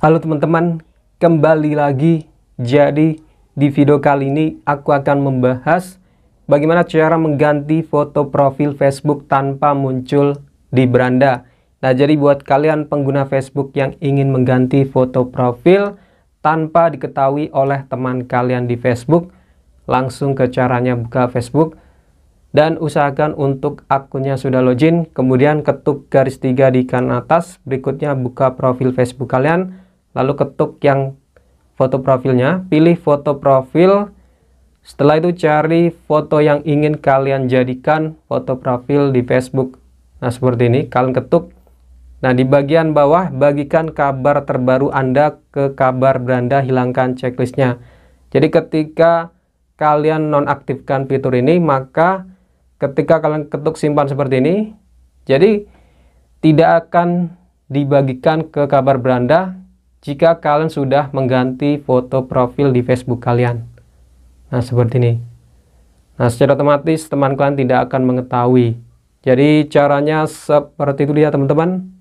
Halo teman-teman, kembali lagi. Jadi di video kali ini aku akan membahas bagaimana cara mengganti foto profil Facebook tanpa muncul di beranda. Nah, jadi buat kalian pengguna Facebook yang ingin mengganti foto profil tanpa diketahui oleh teman kalian di Facebook, langsung ke caranya buka Facebook dan usahakan untuk akunnya sudah login, kemudian ketuk garis tiga di kanan atas, berikutnya buka profil Facebook kalian lalu ketuk yang foto profilnya, pilih foto profil. Setelah itu cari foto yang ingin kalian jadikan foto profil di Facebook. Nah, seperti ini, kalian ketuk. Nah, di bagian bawah bagikan kabar terbaru Anda ke kabar beranda, hilangkan checklistnya. Jadi ketika kalian nonaktifkan fitur ini, maka ketika kalian ketuk simpan seperti ini, jadi tidak akan dibagikan ke kabar beranda jika kalian sudah mengganti foto profil di Facebook kalian. Nah, seperti ini. Nah, secara otomatis teman kalian tidak akan mengetahui. Jadi caranya seperti itu dia, teman-teman.